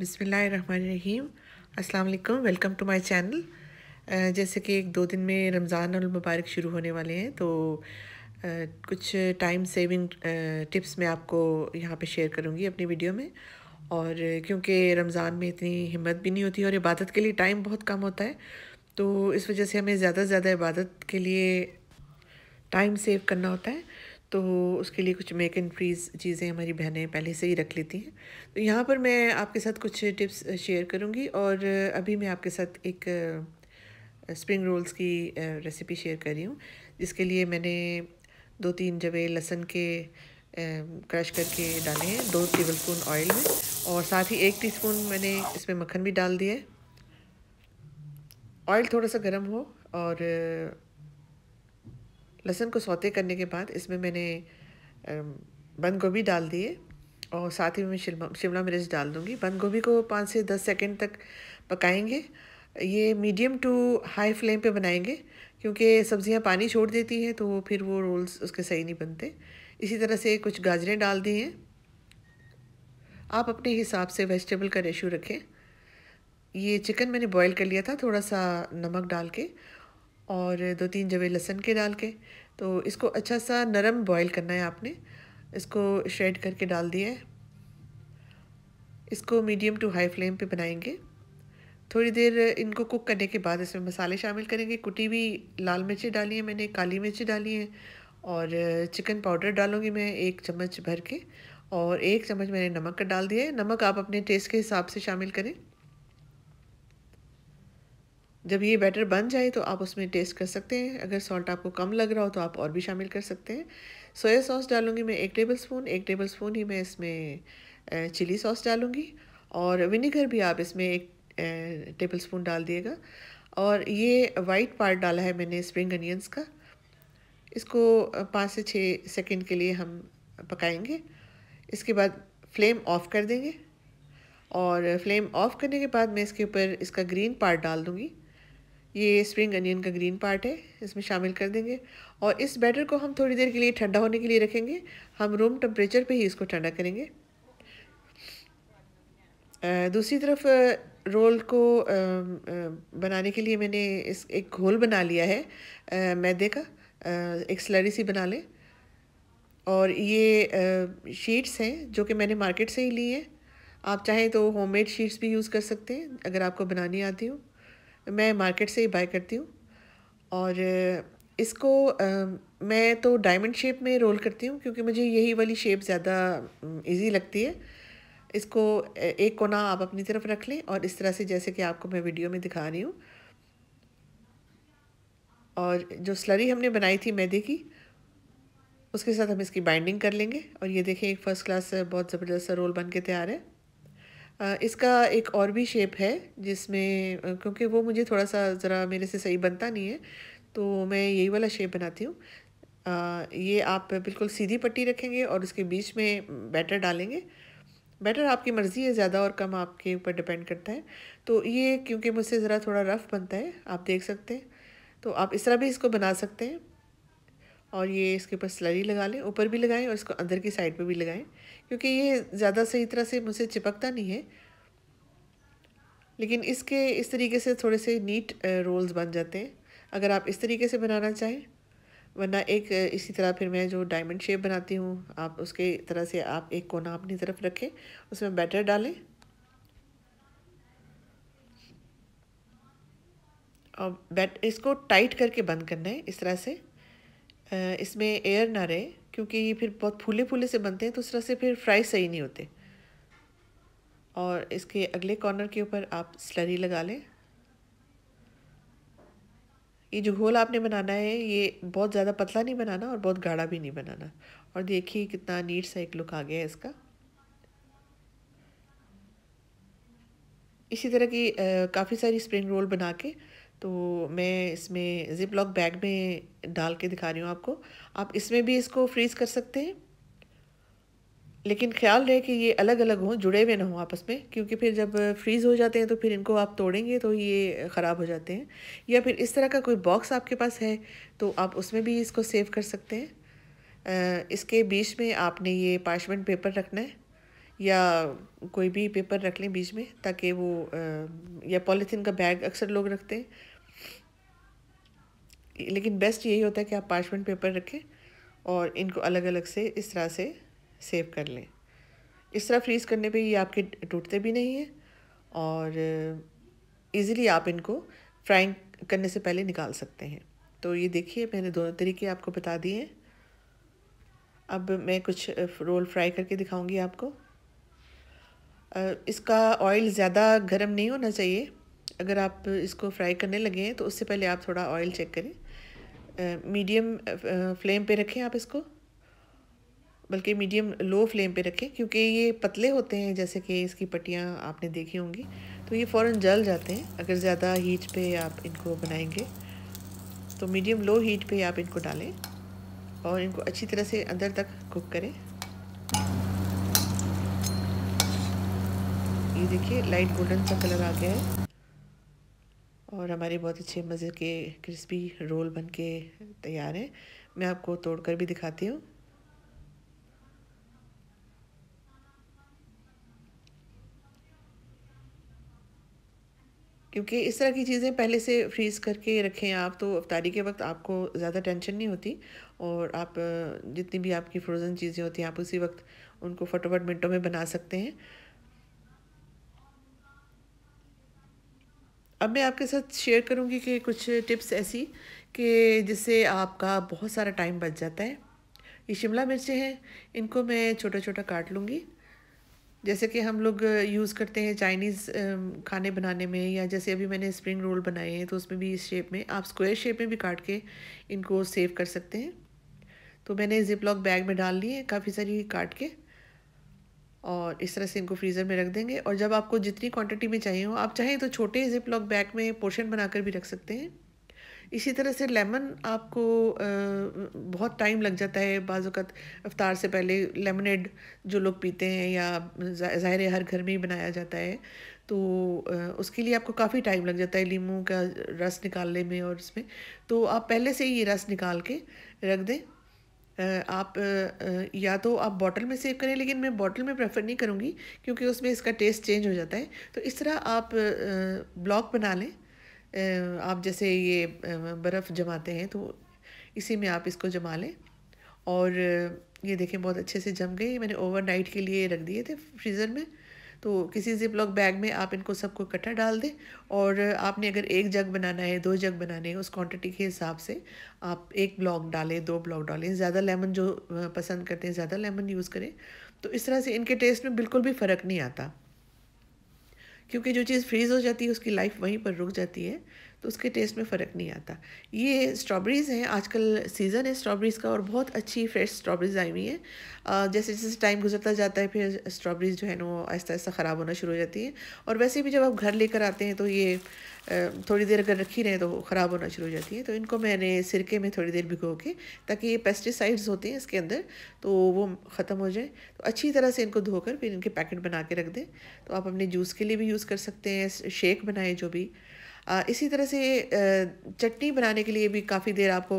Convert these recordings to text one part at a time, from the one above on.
बिसमीम अस्सलाम welcome to my channel जैसे कि एक दो दिन में रमज़ान और मुबारक शुरू होने वाले हैं तो कुछ टाइम सेविंग टिप्स मैं आपको यहाँ पे शेयर करूँगी अपनी वीडियो में और क्योंकि रमज़ान में इतनी हिम्मत भी नहीं होती और इबादत के लिए टाइम बहुत कम होता है तो इस वजह से हमें ज़्यादा से ज़्यादा इबादत के लिए टाइम सेव करना होता है तो उसके लिए कुछ मेक एंड फ्रीज चीज़ें हमारी बहनें पहले से ही रख लेती हैं तो यहाँ पर मैं आपके साथ कुछ टिप्स शेयर करूँगी और अभी मैं आपके साथ एक स्प्रिंग रोल्स की रेसिपी शेयर कर रही हूँ जिसके लिए मैंने दो तीन जवे लहसन के क्रश करके डाले हैं दो टेबल स्पून ऑयल में और साथ ही एक स्पून मैंने इसमें मक्खन भी डाल दिया है ऑयल थोड़ा सा गर्म हो और लहसुन को सौते करने के बाद इसमें मैंने बंद गोभी डाल दिए और साथ ही मैं शिमला शिमला मिर्च डाल दूँगी बंद गोभी को पाँच से दस सेकेंड तक पकाएंगे ये मीडियम टू हाई फ्लेम पे बनाएंगे क्योंकि सब्ज़ियाँ पानी छोड़ देती हैं तो फिर वो रोल्स उसके सही नहीं बनते इसी तरह से कुछ गाजरें डाल दी हैं आप अपने हिसाब से वेजिटेबल का रेशो रखें ये चिकन मैंने बॉईल कर लिया था थोड़ा सा नमक डाल के और दो तीन जवे लहसन के डाल के तो इसको अच्छा सा नरम बॉईल करना है आपने इसको श्रेड करके डाल दिया है इसको मीडियम टू हाई फ्लेम पे बनाएंगे थोड़ी देर इनको कुक करने के बाद इसमें मसाले शामिल करेंगे कुटी हुई लाल मिर्ची डाली है मैंने काली मिर्ची डाली है और चिकन पाउडर डालूंगी मैं एक चम्मच भर के और एक चम्मच मैंने नमक का डाल दिया है नमक आप अपने टेस्ट के हिसाब से शामिल करें जब ये बैटर बन जाए तो आप उसमें टेस्ट कर सकते हैं अगर सॉल्ट आपको कम लग रहा हो तो आप और भी शामिल कर सकते हैं सोया सॉस डालूंगी मैं एक टेबल स्पून एक टेबल स्पून ही मैं इसमें चिली सॉस डालूंगी और विनीगर भी आप इसमें एक टेबल स्पून डाल दिएगा और ये वाइट पार्ट डाला है मैंने स्प्रिंग अनियंस का इसको पाँच से छः सेकेंड के लिए हम पकाएंगे इसके बाद फ्लेम ऑफ़ कर देंगे और फ्लेम ऑफ़ करने के बाद मैं इसके ऊपर इसका ग्रीन पार्ट डाल दूँगी ये स्प्रिंग अनियन का ग्रीन पार्ट है इसमें शामिल कर देंगे और इस बैटर को हम थोड़ी देर के लिए ठंडा होने के लिए रखेंगे हम रूम टेम्परेचर पे ही इसको ठंडा करेंगे दूसरी तरफ रोल को बनाने के लिए मैंने इस एक घोल बना लिया है मैदे का एक स्लरी सी बना लें और ये शीट्स हैं जो कि मैंने मार्केट से ही ली हैं आप चाहें तो होममेड शीट्स भी यूज़ कर सकते हैं अगर आपको बनानी आती हूँ मैं मार्केट से ही बाय करती हूँ और इसको आ, मैं तो डायमंड शेप में रोल करती हूँ क्योंकि मुझे यही वाली शेप ज़्यादा इजी लगती है इसको एक कोना आप अपनी तरफ रख लें और इस तरह से जैसे कि आपको मैं वीडियो में दिखा रही हूँ और जो स्लरी हमने बनाई थी मैदे की उसके साथ हम इसकी बाइंडिंग कर लेंगे और ये देखें एक फ़र्स्ट क्लास बहुत ज़बरदस्त रोल बन के तैयार है इसका एक और भी शेप है जिसमें क्योंकि वो मुझे थोड़ा सा ज़रा मेरे से सही बनता नहीं है तो मैं यही वाला शेप बनाती हूँ ये आप बिल्कुल सीधी पट्टी रखेंगे और उसके बीच में बैटर डालेंगे बैटर आपकी मर्ज़ी है ज़्यादा और कम आपके ऊपर डिपेंड करता है तो ये क्योंकि मुझसे ज़रा थोड़ा रफ़ बनता है आप देख सकते हैं तो आप इस तरह भी इसको बना सकते हैं और ये इसके ऊपर स्लरी लगा लें ऊपर भी लगाएं और इसको अंदर की साइड पे भी लगाएं क्योंकि ये ज़्यादा सही तरह से मुझसे चिपकता नहीं है लेकिन इसके इस तरीके से थोड़े से नीट रोल्स बन जाते हैं अगर आप इस तरीके से बनाना चाहें वरना एक इसी तरह फिर मैं जो डायमंड शेप बनाती हूँ आप उसके तरह से आप एक कोना अपनी तरफ रखें उसमें बैटर डालें और बैट इसको टाइट करके बंद करना है इस तरह से इसमें एयर ना रहे क्योंकि ये फिर बहुत फूले फूले से बनते हैं तो उस तरह से फिर फ्राई सही नहीं होते और इसके अगले कॉर्नर के ऊपर आप स्लरी लगा लें ये जो घोल आपने बनाना है ये बहुत ज़्यादा पतला नहीं बनाना और बहुत गाढ़ा भी नहीं बनाना और देखिए कितना नीट सा एक लुक आ गया है इसका इसी तरह की काफ़ी सारी स्प्रिंग रोल बना के तो मैं इसमें ज़िप लॉक बैग में डाल के दिखा रही हूँ आपको आप इसमें भी इसको फ्रीज़ कर सकते हैं लेकिन ख्याल रहे कि ये अलग अलग हों जुड़े हुए ना हों आपस में क्योंकि फिर जब फ्रीज़ हो जाते हैं तो फिर इनको आप तोड़ेंगे तो ये ख़राब हो जाते हैं या फिर इस तरह का कोई बॉक्स आपके पास है तो आप उसमें भी इसको सेव कर सकते हैं इसके बीच में आपने ये पार्चमेंट पेपर रखना है या कोई भी पेपर रख लें बीच में ताकि वो या पॉलीथीन का बैग अक्सर लोग रखते हैं लेकिन बेस्ट यही होता है कि आप पार्चमेंट पेपर रखें और इनको अलग अलग से इस तरह से सेव कर लें इस तरह फ्रीज़ करने पे ये आपके टूटते भी नहीं हैं और इजीली आप इनको फ्राइंग करने से पहले निकाल सकते हैं तो ये देखिए मैंने दोनों तरीके आपको बता दिए हैं अब मैं कुछ रोल फ्राई करके दिखाऊंगी आपको इसका ऑयल ज़्यादा गर्म नहीं होना चाहिए अगर आप इसको फ्राई करने लगे हैं तो उससे पहले आप थोड़ा ऑयल चेक करें मीडियम फ्लेम पे रखें आप इसको बल्कि मीडियम लो फ्लेम पे रखें क्योंकि ये पतले होते हैं जैसे कि इसकी पट्टियाँ आपने देखी होंगी तो ये फ़ौर जल जाते हैं अगर ज़्यादा हीट पे आप इनको बनाएंगे तो मीडियम लो हीट पे आप इनको डालें और इनको अच्छी तरह से अंदर तक कुक करें ये देखिए लाइट गोल्डन सा कलर आ गया है और हमारे बहुत अच्छे मज़े के क्रिस्पी रोल बन के तैयार हैं मैं आपको तोड़ कर भी दिखाती हूँ क्योंकि इस तरह की चीज़ें पहले से फ्रीज़ करके रखें आप तो अफ्तारी के वक्त आपको ज़्यादा टेंशन नहीं होती और आप जितनी भी आपकी फ्रोज़न चीज़ें होती हैं आप उसी वक्त उनको फटोफट मिनटों में बना सकते हैं अब मैं आपके साथ शेयर करूँगी कि कुछ टिप्स ऐसी कि जिससे आपका बहुत सारा टाइम बच जाता है ये शिमला मिर्चें हैं इनको मैं छोटा छोटा काट लूँगी जैसे कि हम लोग यूज़ करते हैं चाइनीज़ खाने बनाने में या जैसे अभी मैंने स्प्रिंग रोल बनाए हैं तो उसमें भी इस शेप में आप स्क्वायर शेप में भी काट के इनको सेव कर सकते हैं तो मैंने जिप लॉक बैग में डाल लिए काफ़ी सारी काट के और इस तरह से इनको फ्रीज़र में रख देंगे और जब आपको जितनी क्वांटिटी में चाहिए हो आप चाहें तो छोटे जिप लॉक बैग में पोर्शन बनाकर भी रख सकते हैं इसी तरह से लेमन आपको बहुत टाइम लग जाता है बाज़त अफ्तार से पहले लेमनेड जो लोग पीते हैं या ज़ाहिर हर घर में ही बनाया जाता है तो उसके लिए आपको काफ़ी टाइम लग जाता है लीमू का रस निकालने में और इसमें तो आप पहले से ही ये रस निकाल के रख दें आप या तो आप बॉटल में सेव करें लेकिन मैं बॉटल में प्रेफर नहीं करूँगी क्योंकि उसमें इसका टेस्ट चेंज हो जाता है तो इस तरह आप ब्लॉक बना लें आप जैसे ये बर्फ़ जमाते हैं तो इसी में आप इसको जमा लें और ये देखें बहुत अच्छे से जम गए मैंने ओवरनाइट के लिए रख दिए थे फ्रीज़र में तो किसी जिप लॉक बैग में आप इनको सबको इकट्ठा डाल दें और आपने अगर एक जग बनाना है दो जग बनाने हैं उस क्वांटिटी के हिसाब से आप एक ब्लॉक डालें दो ब्लॉक डालें ज़्यादा लेमन जो पसंद करते हैं ज़्यादा लेमन यूज़ करें तो इस तरह से इनके टेस्ट में बिल्कुल भी फ़र्क नहीं आता क्योंकि जो चीज़ फ्रीज़ हो जाती है उसकी लाइफ वहीं पर रुक जाती है तो उसके टेस्ट में फ़र्क नहीं आता ये स्ट्रॉबेरीज़ हैं आजकल सीज़न है स्ट्रॉबेरीज़ का और बहुत अच्छी फ्रेश स्ट्रॉबेरीज़ आई हुई हैं जैसे जैसे टाइम गुजरता जाता है फिर स्ट्रॉबेरीज़ जो है ना वो आहिस्ता ऐसा ख़राब होना शुरू हो जाती है और वैसे भी जब आप घर लेकर आते हैं तो ये थोड़ी देर अगर रखी रहे तो ख़राब होना शुरू हो जाती है तो इनको मैंने सिरके में थोड़ी देर भिगो के ताकि ये पेस्टिसाइड्स होते हैं इसके अंदर तो वो ख़त्म हो जाए तो अच्छी तरह से इनको धोकर फिर इनके पैकेट बना के रख दें तो आप अपने जूस के लिए भी यूज़ कर सकते हैं शेक बनाएं जो भी इसी तरह से चटनी बनाने के लिए भी काफ़ी देर आपको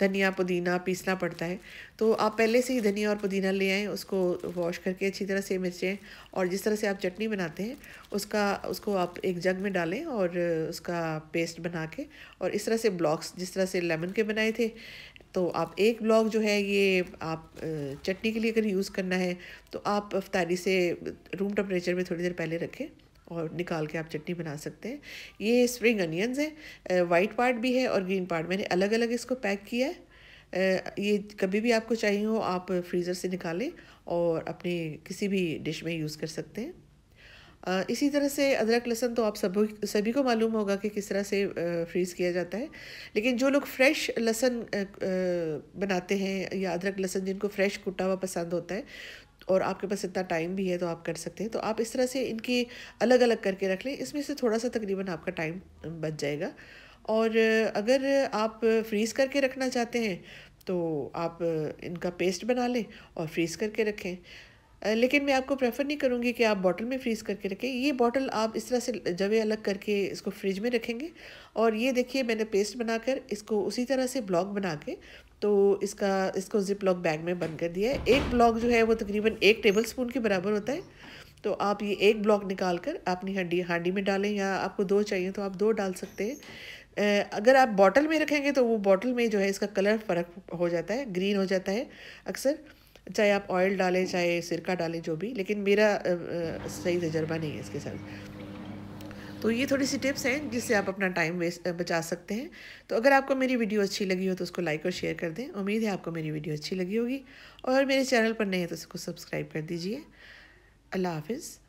धनिया पुदीना पीसना पड़ता है तो आप पहले से ही धनिया और पुदीना ले आएँ उसको वॉश करके अच्छी तरह से मिर्चें और जिस तरह से आप चटनी बनाते हैं उसका उसको आप एक जग में डालें और उसका पेस्ट बना के और इस तरह से ब्लॉक्स जिस तरह से लेमन के बनाए थे तो आप एक ब्लॉक जो है ये आप चटनी के लिए अगर यूज़ करना है तो आप अफ्तारी से रूम टेम्परेचर में थोड़ी देर पहले रखें और निकाल के आप चटनी बना सकते हैं ये स्प्रिंग अनियंस हैं वाइट पार्ट भी है और ग्रीन पार्ट मैंने अलग अलग इसको पैक किया है ये कभी भी आपको चाहिए हो आप फ्रीज़र से निकालें और अपने किसी भी डिश में यूज़ कर सकते हैं इसी तरह से अदरक लहसन तो आप सभी सभी को मालूम होगा कि किस तरह से फ्रीज़ किया जाता है लेकिन जो लोग फ्रेश लहसन बनाते हैं या अदरक लहसन जिनको फ्रेश कुटा हुआ पसंद होता है और आपके पास इतना टाइम भी है तो आप कर सकते हैं तो आप इस तरह से इनकी अलग अलग करके रख लें इसमें से थोड़ा सा तकरीबन आपका टाइम बच जाएगा और अगर आप फ्रीज़ करके रखना चाहते हैं तो आप इनका पेस्ट बना लें और फ्रीज़ करके रखें लेकिन मैं आपको प्रेफर नहीं करूँगी कि आप बॉटल में फ्रीज़ करके रखें ये बॉटल आप इस तरह से जवे अलग करके इसको फ्रिज में रखेंगे और ये देखिए मैंने पेस्ट बनाकर इसको उसी तरह से ब्लॉक बना के तो इसका इसको जिप लॉक बैग में बंद कर दिया है एक ब्लॉक जो है वो तकरीबन एक टेबल स्पून के बराबर होता है तो आप ये एक ब्लॉक निकाल कर अपनी हंडी हांडी में डालें या आपको दो चाहिए तो आप दो डाल सकते हैं अगर आप बॉटल में रखेंगे तो वो बॉटल में जो है इसका कलर फ़र्क हो जाता है ग्रीन हो जाता है अक्सर चाहे आप ऑयल डालें चाहे सिरका डालें जो भी लेकिन मेरा सही तजर्बा नहीं है इसके साथ तो ये थोड़ी सी टिप्स हैं जिससे आप अपना टाइम वेस्ट बचा सकते हैं तो अगर आपको मेरी वीडियो अच्छी लगी हो तो उसको लाइक और शेयर कर दें उम्मीद है आपको मेरी वीडियो अच्छी लगी होगी और मेरे चैनल पर नहीं है तो उसको सब्सक्राइब कर दीजिए अल्लाह हाफिज़